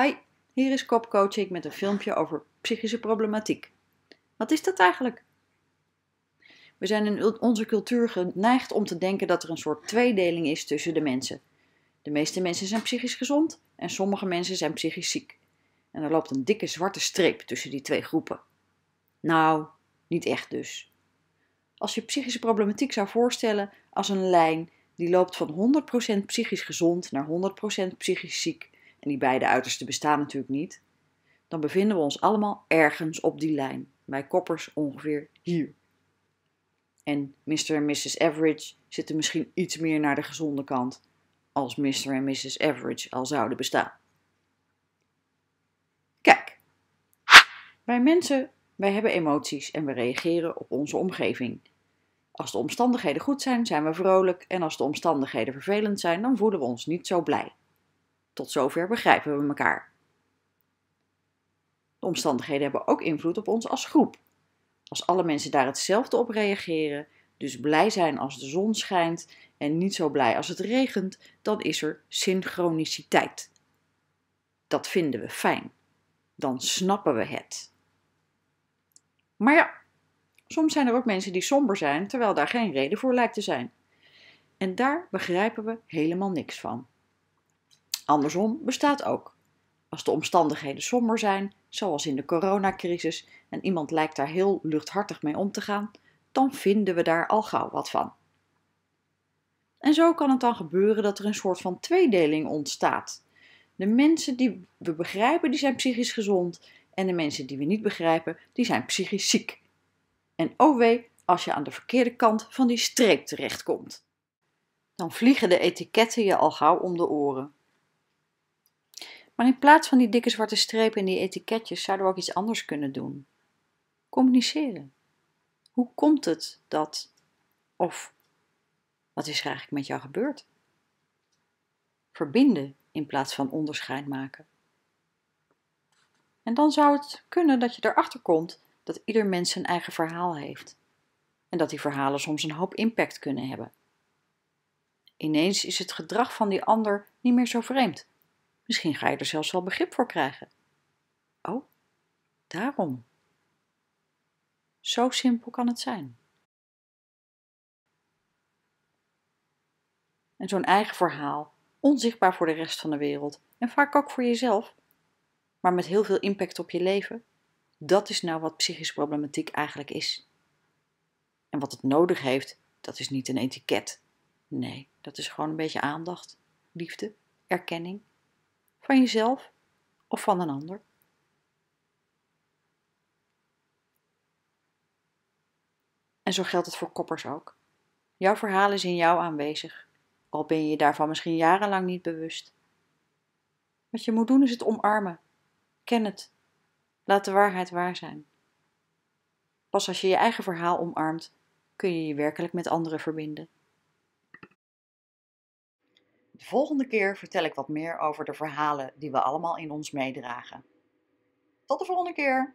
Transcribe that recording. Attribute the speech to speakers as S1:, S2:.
S1: Hi, hier is kopcoaching met een filmpje over psychische problematiek. Wat is dat eigenlijk? We zijn in onze cultuur geneigd om te denken dat er een soort tweedeling is tussen de mensen. De meeste mensen zijn psychisch gezond en sommige mensen zijn psychisch ziek. En er loopt een dikke zwarte streep tussen die twee groepen. Nou, niet echt dus. Als je psychische problematiek zou voorstellen als een lijn die loopt van 100% psychisch gezond naar 100% psychisch ziek, en die beide uitersten bestaan natuurlijk niet, dan bevinden we ons allemaal ergens op die lijn, bij koppers ongeveer hier. En Mr. en Mrs. Average zitten misschien iets meer naar de gezonde kant als Mr. en Mrs. Average al zouden bestaan. Kijk, wij mensen, wij hebben emoties en we reageren op onze omgeving. Als de omstandigheden goed zijn, zijn we vrolijk en als de omstandigheden vervelend zijn, dan voelen we ons niet zo blij. Tot zover begrijpen we elkaar. De omstandigheden hebben ook invloed op ons als groep. Als alle mensen daar hetzelfde op reageren, dus blij zijn als de zon schijnt en niet zo blij als het regent, dan is er synchroniciteit. Dat vinden we fijn. Dan snappen we het. Maar ja, soms zijn er ook mensen die somber zijn terwijl daar geen reden voor lijkt te zijn. En daar begrijpen we helemaal niks van. Andersom bestaat ook. Als de omstandigheden somber zijn, zoals in de coronacrisis, en iemand lijkt daar heel luchthartig mee om te gaan, dan vinden we daar al gauw wat van. En zo kan het dan gebeuren dat er een soort van tweedeling ontstaat. De mensen die we begrijpen, die zijn psychisch gezond en de mensen die we niet begrijpen, die zijn psychisch ziek. En oh wee, als je aan de verkeerde kant van die streep terechtkomt. Dan vliegen de etiketten je al gauw om de oren. Maar in plaats van die dikke zwarte strepen en die etiketjes zouden we ook iets anders kunnen doen. Communiceren. Hoe komt het dat? Of wat is er eigenlijk met jou gebeurd? Verbinden in plaats van onderscheid maken. En dan zou het kunnen dat je erachter komt dat ieder mens zijn eigen verhaal heeft. En dat die verhalen soms een hoop impact kunnen hebben. Ineens is het gedrag van die ander niet meer zo vreemd Misschien ga je er zelfs wel begrip voor krijgen. Oh, daarom. Zo simpel kan het zijn. En zo'n eigen verhaal, onzichtbaar voor de rest van de wereld en vaak ook voor jezelf, maar met heel veel impact op je leven, dat is nou wat psychische problematiek eigenlijk is. En wat het nodig heeft, dat is niet een etiket. Nee, dat is gewoon een beetje aandacht, liefde, erkenning van jezelf of van een ander. En zo geldt het voor koppers ook. Jouw verhaal is in jou aanwezig, al ben je je daarvan misschien jarenlang niet bewust. Wat je moet doen is het omarmen. Ken het. Laat de waarheid waar zijn. Pas als je je eigen verhaal omarmt, kun je je werkelijk met anderen verbinden. De volgende keer vertel ik wat meer over de verhalen die we allemaal in ons meedragen. Tot de volgende keer!